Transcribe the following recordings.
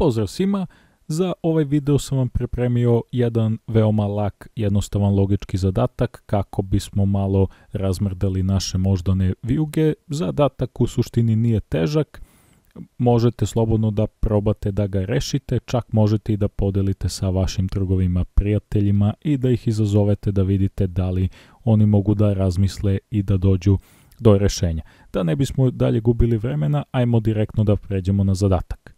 Pozdrav svima, za ovaj video sam vam pripremio jedan veoma lak, jednostavan logički zadatak kako bismo malo razmrdali naše moždane vijuge. Zadatak u suštini nije težak, možete slobodno da probate da ga rešite, čak možete i da podelite sa vašim drugovima, prijateljima i da ih izazovete da vidite da li oni mogu da razmisle i da dođu do rešenja. Da ne bismo dalje gubili vremena, ajmo direktno da pređemo na zadatak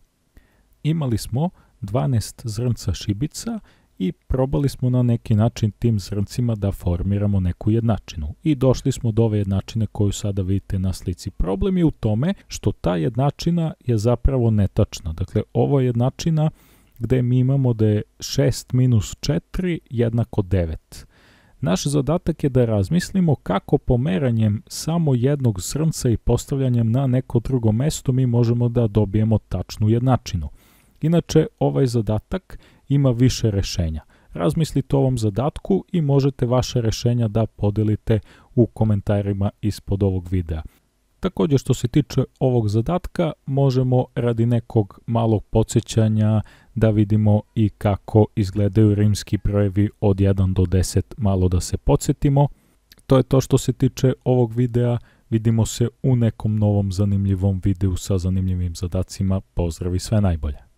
imali smo 12 zrnca šibica i probali smo na neki način tim zrncima da formiramo neku jednačinu. I došli smo do ove jednačine koju sada vidite na slici. Problem je u tome što ta jednačina je zapravo netačna. Dakle, ovo jednačina gde mi imamo da je 6 minus 4 jednako 9. Naš zadatak je da razmislimo kako pomeranjem samo jednog zrnca i postavljanjem na neko drugo mesto mi možemo da dobijemo tačnu jednačinu. Inače, ovaj zadatak ima više rešenja. Razmislite o ovom zadatku i možete vaše rešenja da podelite u komentarima ispod ovog videa. Također što se tiče ovog zadatka, možemo radi nekog malog podsjećanja da vidimo i kako izgledaju rimski brojevi od 1 do 10, malo da se podsjetimo. To je to što se tiče ovog videa, vidimo se u nekom novom zanimljivom videu sa zanimljivim zadacima, pozdrav i sve najbolje!